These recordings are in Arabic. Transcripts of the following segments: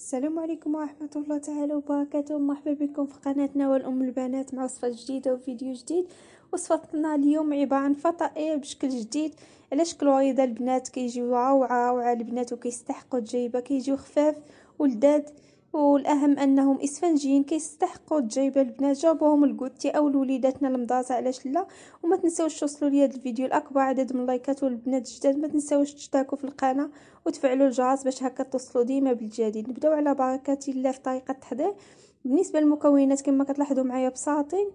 السلام عليكم ورحمة الله تعالى وبركاته مرحبا بكم في قناتنا والأم البنات مع وصفة جديدة وفيديو جديد وصفتنا اليوم عبارة عن فطائر بشكل جديد على شكل وريضة البنات كيجيو روعة روعة البنات وكيستحقوا تجيبها كيجيو خفاف ولداد والأهم أنهم إسفنجيين كيستحقوا تجايبوا البنات جابوهم الكوتي أو وليداتنا المضازة علاش لا وما تنساوش توصلوا لي هذا الفيديو الأكبر عدد من اللايكات والبنات الجداد ما تنساوش تشتركوا في القناة وتفعلوا الجرس باش هكا توصلوا ديما بالجديد نبداو على بركة الله في طريقة التحضير بالنسبة للمكونات كما كتلاحظوا معايا بساطين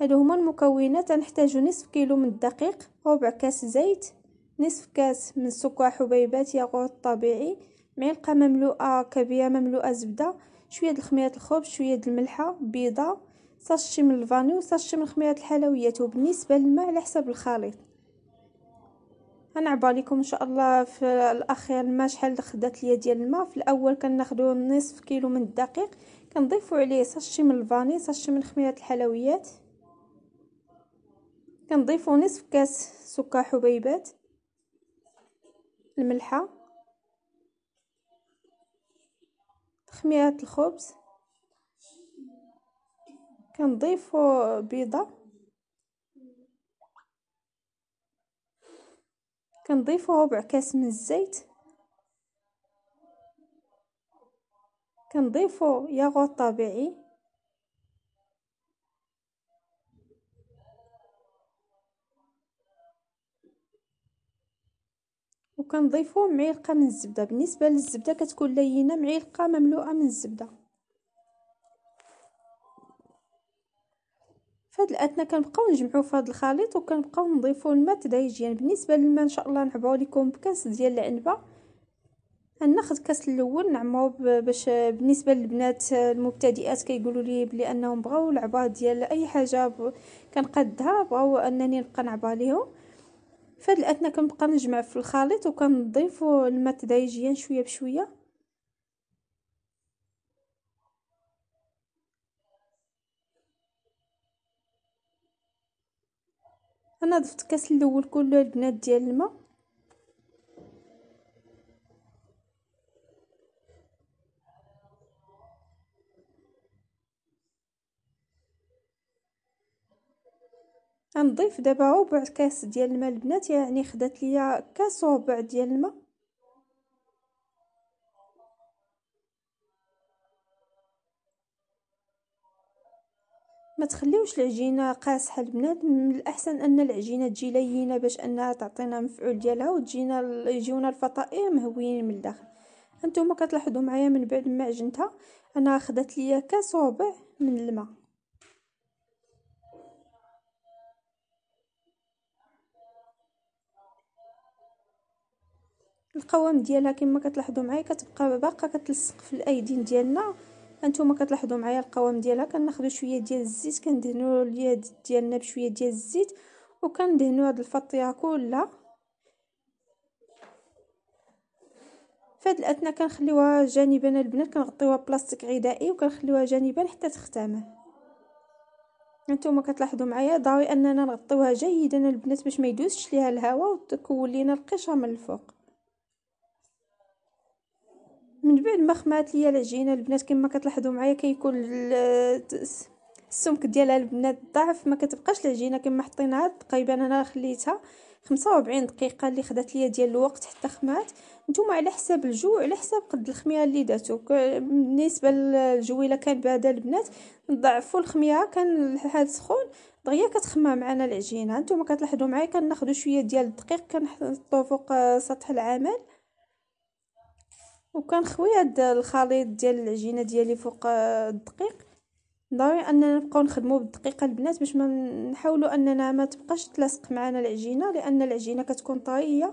هادو هما المكونات غنحتاج نصف كيلو من الدقيق ربع كاس زيت نصف كاس من السكر حبيبات ياغورت طبيعي معلقه مملوءه كبيره مملوءه زبده شويه د الخميره الخبز شويه الملحه بيضه ساشي من الفاني وساشي من خميره الحلويات وبالنسبه للماء على حسب الخليط غنعبر لكم ان شاء الله في الاخير الماء شحال خدات ليا ديال الماء في الاول كناخذوا نصف كيلو من الدقيق كنضيفوا عليه ساشي من الفاني ساشي من خميره الحلويات كنضيفوا نصف كاس سكر حبيبات الملحه خميرة الخبز كنضيف بيضة كنضيف ربع كاس من الزيت كنضيف ياغورت طبيعي وكنضيفو معلقه من الزبده بالنسبه للزبده كتكون لينه معلقه مملوءه من الزبده فهاد الاثناء كنبقاو نجمعو في هاد الخليط وكنبقاو نضيفو الماء تدريجيا يعني بالنسبه للماء ان شاء الله نعبرو لكم بكاس ديال العنبه ناخذ كاس الاول نعمرو باش بالنسبه للبنات المبتدئات كيقولوا لي بلي انهم بغاو العباه ديال اي حاجه كنقدها بغاو انني نبقى نعبا ليهم فهاد الاثناء كنبقى نجمع في الخليط وكنضيف الماء تدريجيا شويه بشويه انا ضفت كاس الاول كله البنات ديال الماء غنضيف دابا ربع كاس ديال الماء البنات يعني خدات ليا كاس وربع ديال الماء ما تخليوش العجينه قاسحه البنات من الاحسن ان العجينه تجي لينه باش انها تعطينا مفعول ديالها وتجينا يجيونا الفطائر مهويين من الداخل انتم كتلاحظوا معايا من بعد ما عجنتها انا خدات ليا كاس وربع من الماء القوام ديالها كما كتلاحظوا معايا كتبقى باقا كتلصق في الايدين ديالنا هانتوما كتلاحظوا معايا القوام ديالها كناخذوا شويه ديال الزيت كندهنوا اليد ديالنا بشويه ديال الزيت وكندهنوا هاد الفطيه كلها فهاد الاثناء كنخليوها جانبا البنات كنغطيوها بلاستيك غذائي وكنخليوها جانبا حتى تختمر هانتوما كتلاحظوا معايا ضروري اننا نغطيوها جيدا البنات باش ما يدوزش ليها الهواء وتكون لينا القشره من الفوق من بعد ما خمات ليا العجينه البنات كما كتلاحظوا معايا كيكون السمك ديالها البنات ضعف ما كتبقاش العجينه كما حطيناها تقريبا انا خليتها 45 دقيقه اللي خدات ليا ديال الوقت حتى خمات نتوما على حساب الجو على حساب قد الخميره اللي داتو بالنسبه للجويله كان بعدا البنات نضعفوا الخميره كان الحال سخون دغيا كتخمى معنا العجينه نتوما كتلاحظوا معايا كناخذوا شويه ديال الدقيق كنحطوه فوق سطح العمل وكنخوي هاد الخليط ديال العجينه ديالي فوق آه، الدقيق ضروري اننا نبقاو نخدمو بالدقيقه البنات باش ما نحاولوا اننا ما تبقاش تلاصق معنا العجينه لان العجينه كتكون طريه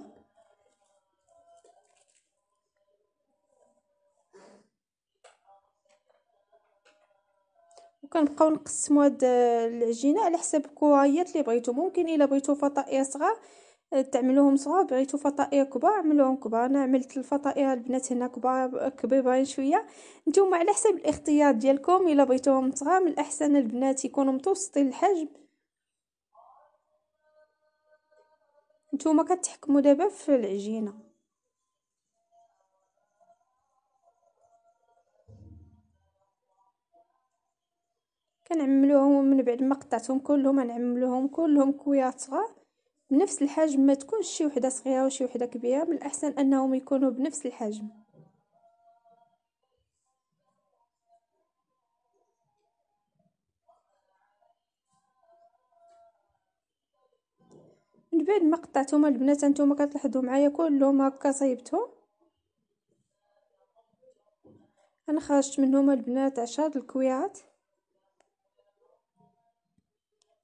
وكنبقاو نقسمو هاد آه، العجينه على حسب الكوريات اللي بغيتو ممكن الا بغيتو فطائر صغار تعملوهم صغار بغيتو فطائر كبار عملوهم كبار انا عملت الفطائر البنات هنا كبار كبيرين شويه نتوما على حسب الاختيار ديالكم الا بغيتوهم صغار من الاحسن البنات يكونوا متوسطين الحجم نتوما كتحكموا دابا في العجينه كنعملوهم من بعد ما قطعتهم كلهم نعملوهم كلهم كويات صغار بنفس الحجم ما تكونش شي وحده صغيره وشي وحده كبيره من الاحسن انهم يكونوا بنفس الحجم من بعد ما قطعتهم البنات انتم كتلاحظوا معايا كلهم هكا صايبتهم انا خرجت منهم البنات عشرة الكويعات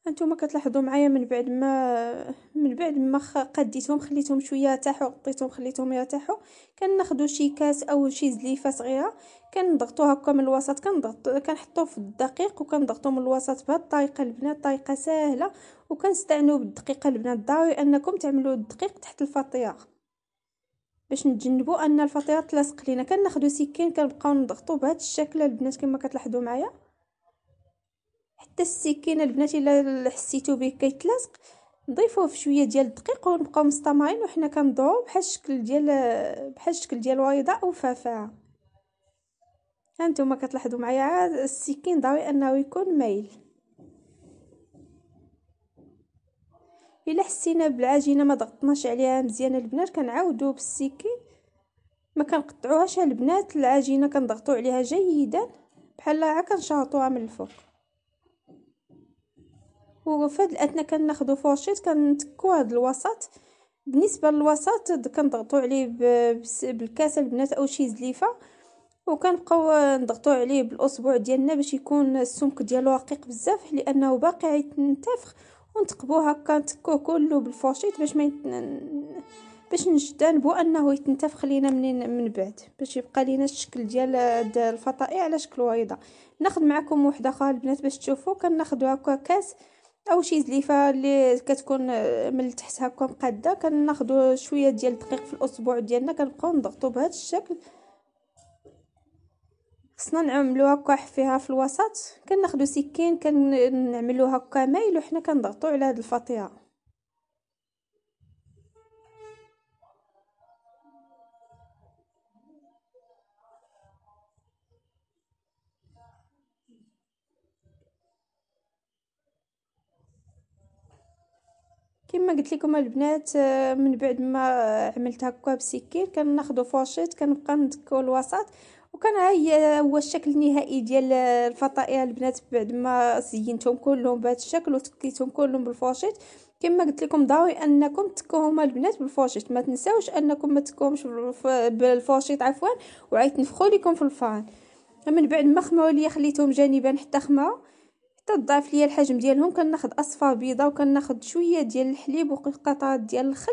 هانتوما كتلاحظوا معايا من بعد ما من بعد ما قديتهم خليتهم شويه يرتاحوا غطيتهم خليتهم يرتاحوا كناخذوا شي كاس او شي زليفه صغيره كنضغطوا هكا من الوسط كنضغط كنحطوه في الدقيق وكنضغطوا من الوسط بهذه الطريقه البنات طريقه سهله وكنستعنوا بالدقيقه البنات ضروري انكم تعملوا الدقيق تحت الفطيره باش نتجنبوا ان الفطيره تلاصق لينا كناخذوا سكين كنبقاو نضغطوا بهذا الشكل البنات كما كتلاحظوا معايا حتى السكين البنات الا حسيتو به كيتلاصق نضيفوه في شويه ديال الدقيق ونبقاو مستمرين وحنا كندوروه بحال الشكل ديال بحال الشكل ديال البيضاء ها هانتوما كتلاحظوا معايا السكين ضروري انه يكون مايل الا حسينا بالعجينه ما ضغطناش عليها مزيان البنات كنعاودو بالسكين ما كنقطعوهاش البنات العجينه كنضغطو عليها جيدا بحال هكا كنشاطوها من الفوق هاد الاثناء كناخذوا فورشيت كنتكو هاد الوسط بالنسبه للوسط كنضغطوا عليه بالكاس البنات او شي زليفه وكنبقاو نضغطوا عليه بالاصبع ديالنا باش يكون السمك ديالو رقيق بزاف لانه باقي غيتنتفخ ونتقبو هكا نتكو كله بالفورشيت باش ما باش نجتنبو انه يتنتفخ لينا منين من بعد باش يبقى لينا الشكل ديال الفطائي على شكل ويضه ناخذ معكم وحده اخرى البنات باش تشوفوا كناخذ هكا كاس او شي زليفه اللي كتكون آه، من التحت هكا مقاده كناخذوا شويه ديال الدقيق في الاصبع ديالنا كنبقاو نضغطوا بهذا الشكل خصنا نعملو هكا حفيها في الوسط كناخذوا سكين كنعملو هكا مايل وحنا كنضغطوا على هاد الفطيره كما قلت لكم البنات آه، من بعد ما عملت هكا بسكين كناخذ فورشيت كنبقى ندكو الوسط وكان هاي آه، هو الشكل النهائي ديال الفطائر البنات بعد ما زينتهم كلهم بهذا الشكل وتكيتهم كلهم بالفوشيت كما قلت لكم ضروري انكم تكوهم البنات بالفوشيت ما تنساوش انكم ما تكوهمش بالفوشيت عفوا وعيت نفخوا لكم في الفرن من بعد ما خمروا لي خليتهم جانبا حتى خمروا تضاعف ليا الحجم ديالهم كناخذ اصفه بيضه وكناخذ شويه ديال الحليب وقطعات ديال الخل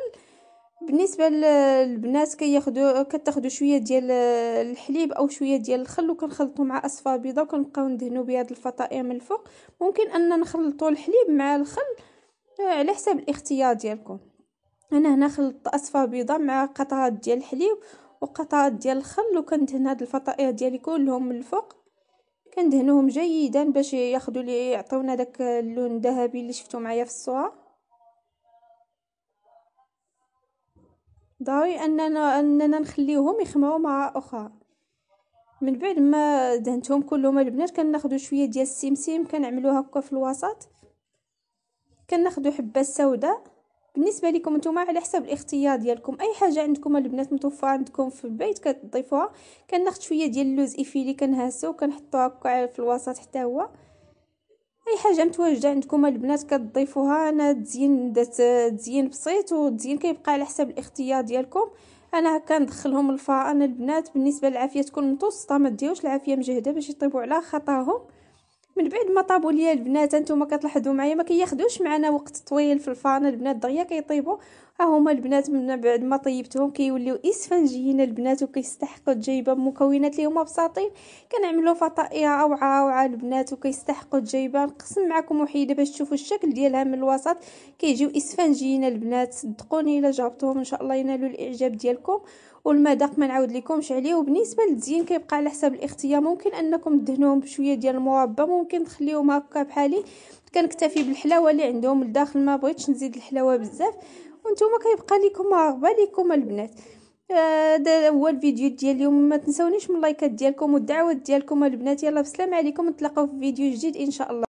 بالنسبه للبنات كياخذوا كتاخذوا شويه ديال الحليب او شويه ديال الخل وكنخلطو مع اصفه بيضه وكنبقاو ندهنو بهاد الفطائر من الفوق ممكن ان نخلطو الحليب مع الخل آه، على حسب الاختيار ديالكم انا هنا خلطت اصفه بيضه مع قطعات ديال الحليب وقطعات ديال الخل وكندهن هاد الفطائر ديالي كلهم من الفوق كندهنوهم جيدا باش ياخذوا لي يعطيونا داك اللون الذهبي اللي شفتو معايا في الصوره ضروري اننا اننا نخليوهم يخمروا مره اخرى من بعد ما دهنتهم كلهم البنات كناخذوا شويه ديال السمسم كنعملوها هكا في الوسط كناخذوا حبه سوداء بالنسبه لكم نتوما على حسب الاختيار ديالكم اي حاجه عندكم البنات متوفره عندكم في البيت كتضيفوها كناخذ شويه ديال اللوز ايفيلي كنهسو وكنحطو هكا في الوسط حتى هو اي حاجه متواجده عندكم البنات كتضيفوها انا تزين دات تزيين بسيط والتزيين كيبقى على حسب الاختيار ديالكم انا هكا ندخلهم الفرن البنات بالنسبه للعافيه تكون متوسطه ما ديروش العافيه مجهده باش يطيبوا على خطاهم من بعد ما طابوا ليا البنات انتم كتلاحظوا معايا ما كياخذوش معنا وقت طويل في الفان البنات دغيا كيطيبوا ها هما البنات من بعد ما طيبتهم كيوليو اسفنجيين البنات وكيستحقوا الجايبه مكونات اللي هما بساطين كنعملوا فطائع روعه روعه البنات وكيستحقوا الجايبه نقسم معكم وحيده باش تشوفوا الشكل ديالها من الوسط كيجيو اسفنجيين البنات صدقوني الا جاوبتهم ان شاء الله ينالوا الاعجاب ديالكم والمذاق ما نعاود لكمش عليه وبالنسبه للتزيين كيبقى على حساب الاختيار ممكن انكم تدهنوهم بشويه ديال المربى ممكن تخليهم هكا بحالي كنكتفي بالحلاوه اللي عندهم لداخل ما بغيتش نزيد الحلاوه بزاف وانتم كيبقى لكم رغبه لكم البنات هذا آه هو الفيديو ديال اليوم ما تنسونيش من اللايكات ديالكم والدعوات ديالكم البنات يلا بسلام عليكم نتلاقاو في فيديو جديد ان شاء الله